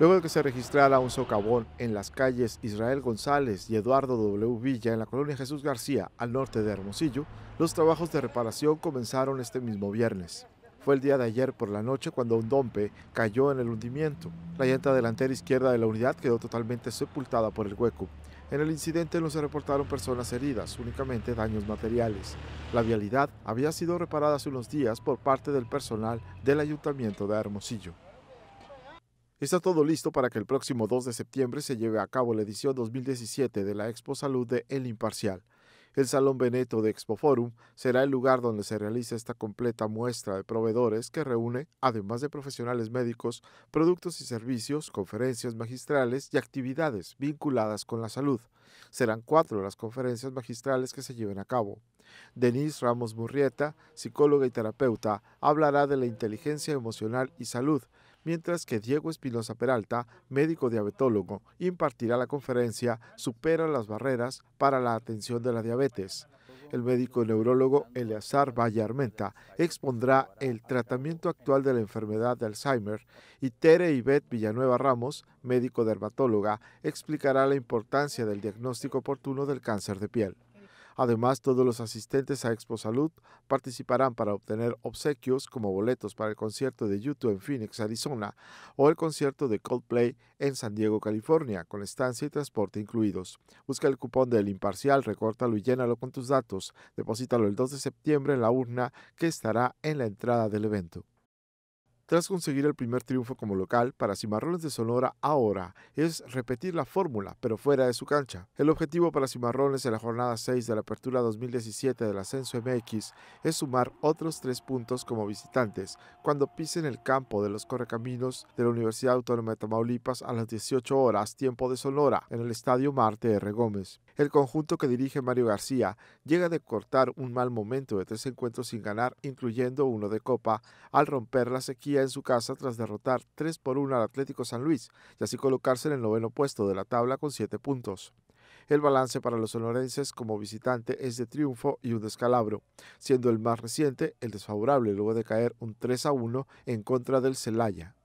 Luego de que se registrara un socavón en las calles Israel González y Eduardo W. Villa en la colonia Jesús García, al norte de Hermosillo, los trabajos de reparación comenzaron este mismo viernes. Fue el día de ayer por la noche cuando un dompe cayó en el hundimiento. La llanta delantera izquierda de la unidad quedó totalmente sepultada por el hueco. En el incidente no se reportaron personas heridas, únicamente daños materiales. La vialidad había sido reparada hace unos días por parte del personal del Ayuntamiento de Hermosillo. Está todo listo para que el próximo 2 de septiembre se lleve a cabo la edición 2017 de la Expo Salud de El Imparcial. El Salón Veneto de Expo Forum será el lugar donde se realiza esta completa muestra de proveedores que reúne, además de profesionales médicos, productos y servicios, conferencias magistrales y actividades vinculadas con la salud. Serán cuatro las conferencias magistrales que se lleven a cabo. Denise Ramos Murrieta, psicóloga y terapeuta, hablará de la inteligencia emocional y salud mientras que Diego Espinosa Peralta, médico diabetólogo, impartirá la conferencia Supera las barreras para la atención de la diabetes. El médico neurólogo Eleazar Valle Armenta expondrá el tratamiento actual de la enfermedad de Alzheimer y Tere Yvette Villanueva Ramos, médico dermatóloga, explicará la importancia del diagnóstico oportuno del cáncer de piel. Además, todos los asistentes a Expo Salud participarán para obtener obsequios como boletos para el concierto de YouTube en Phoenix, Arizona, o el concierto de Coldplay en San Diego, California, con estancia y transporte incluidos. Busca el cupón del imparcial, recórtalo y llénalo con tus datos. Deposítalo el 2 de septiembre en la urna que estará en la entrada del evento. Tras conseguir el primer triunfo como local, para Cimarrones de Sonora ahora es repetir la fórmula, pero fuera de su cancha. El objetivo para Cimarrones en la jornada 6 de la apertura 2017 del ascenso MX es sumar otros tres puntos como visitantes cuando pisen el campo de los correcaminos de la Universidad Autónoma de Tamaulipas a las 18 horas tiempo de Sonora en el Estadio Marte R. Gómez. El conjunto que dirige Mario García llega de cortar un mal momento de tres encuentros sin ganar, incluyendo uno de Copa, al romper la sequía en su casa tras derrotar 3 por 1 al Atlético San Luis y así colocarse en el noveno puesto de la tabla con 7 puntos. El balance para los sonorenses como visitante es de triunfo y un descalabro, siendo el más reciente el desfavorable luego de caer un 3 a 1 en contra del Celaya.